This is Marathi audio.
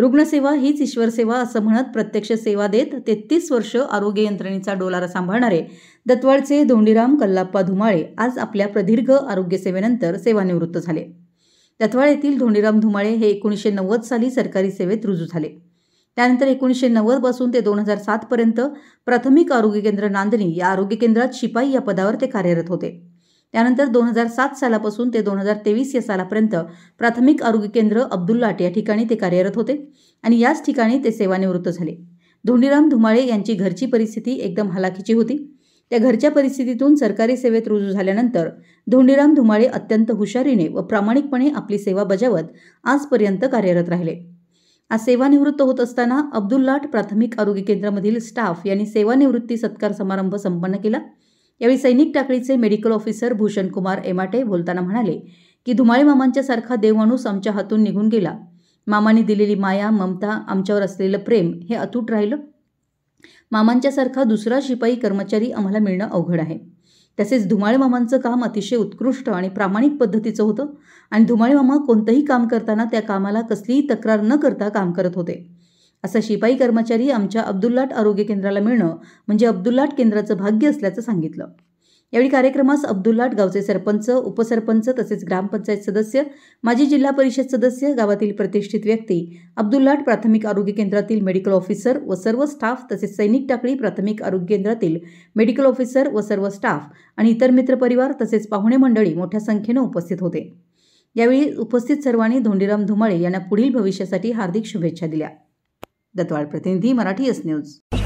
रुग्णसेवा हीच ईश्वरसेवा असं म्हणत प्रत्यक्ष सेवा देत तेहतीस वर्ष आरोग्य यंत्रणेचा डोलारा सांभाळणारे दत्वाळचे धोंडीराम कल्लाप्पा धुमाळे आज आपल्या प्रदीर्घ आरोग्यसेवेनंतर सेवानिवृत्त झाले दत्वाळ येथील धोंडीराम धुमाळे हे एकोणीसशे नव्वद साली सरकारी सेवेत रुजू झाले त्यानंतर एकोणीसशे पासून ते दोन हजार सातपर्यंत प्राथमिक आरोग्य केंद्र नांदणी या आरोग्य केंद्रात शिपाई या पदावर ते कार्यरत होते त्यानंतर दोन हजार सात सालापासून ते दोन हजार तेवीस या सालापर्यंत प्राथमिक आरोग्य केंद्र अब्दुल्लाट या ठिकाणी ते कार्यरत होते आणि याच ठिकाणी ते सेवानिवृत्त झाले धोंडीराम धुमाळे यांची घरची परिस्थिती एकदम हलाखीची होती त्या घरच्या परिस्थितीतून सरकारी सेवेत रुजू झाल्यानंतर धोंडीराम धुमाळे अत्यंत हुशारीने व प्रामाणिकपणे आपली सेवा बजावत आजपर्यंत कार्यरत राहिले आज सेवानिवृत्त होत असताना अब्दुल्लाट प्राथमिक आरोग्य केंद्रामधील स्टाफ यांनी सेवानिवृत्ती सत्कार समारंभ संपन्न केला यावेळी सैनिक टाकळीचे मेडिकल ऑफिसर भूषण कुमार एमाटे बोलताना म्हणाले की धुमाळे देव माणूस आमच्या हातून निघून गेला मामांनी दिलेली माया ममता आमच्यावर असलेलं प्रेम हे अतूट राहिलं मामांच्यासारखा दुसरा शिपाई कर्मचारी आम्हाला मिळणं अवघड आहे तसेच धुमाळे मामांचं काम अतिशय उत्कृष्ट आणि प्रामाणिक पद्धतीचं होतं आणि धुमाळे मामा कोणतंही काम करताना त्या कामाला कसलीही तक्रार न करता काम करत होते असा शिपाई कर्मचारी आमच्या अब्दुल्लाट आरोग्य केंद्राला मिळणं म्हणजे अब्दुल्लाट केंद्राचं भाग्य असल्याचं सांगितलं यावेळी कार्यक्रमास अब्दुल्लाट गावचे सरपंच उपसरपंच तसेच ग्रामपंचायत सदस्य माजी जिल्हा परिषद सदस्य गावातील प्रतिष्ठित व्यक्ती अब्दुल्लाट प्राथमिक आरोग्य केंद्रातील मेडिकल ऑफिसर व सर्व स्टाफ तसेच सैनिक टाकळी प्राथमिक आरोग्य केंद्रातील मेडिकल ऑफिसर व सर्व स्टाफ आणि इतर मित्रपरिवार तसेच पाहुणे मंडळी मोठ्या संख्येनं उपस्थित होते यावेळी उपस्थित सर्वांनी धोंडीराम धुमाळे यांना पुढील भविष्यासाठी हार्दिक शुभेच्छा दिल्या दत्वाड प्रतिनिधी मराठी एस न्यूज